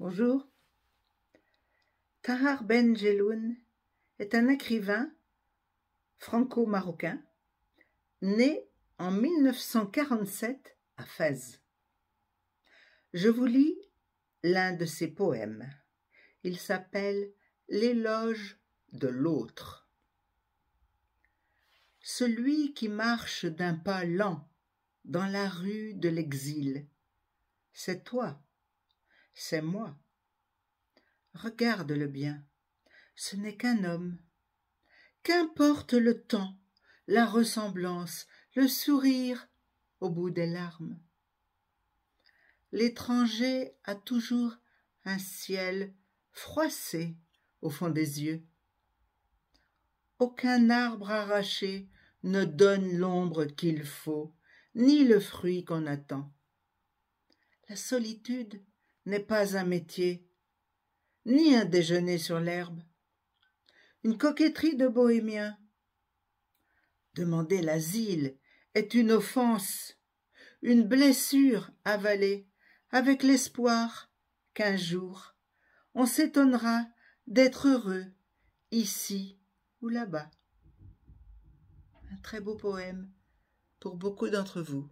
Bonjour. Tahar Ben Jeloun est un écrivain franco-marocain né en 1947 à Fès. Je vous lis l'un de ses poèmes. Il s'appelle L'éloge de l'autre. Celui qui marche d'un pas lent dans la rue de l'exil, c'est toi c'est moi. Regarde-le bien, ce n'est qu'un homme. Qu'importe le temps, la ressemblance, le sourire au bout des larmes. L'étranger a toujours un ciel froissé au fond des yeux. Aucun arbre arraché ne donne l'ombre qu'il faut, ni le fruit qu'on attend. La solitude n'est pas un métier, ni un déjeuner sur l'herbe, une coquetterie de bohémien. Demander l'asile est une offense, une blessure avalée, avec l'espoir qu'un jour on s'étonnera d'être heureux ici ou là-bas. Un très beau poème pour beaucoup d'entre vous.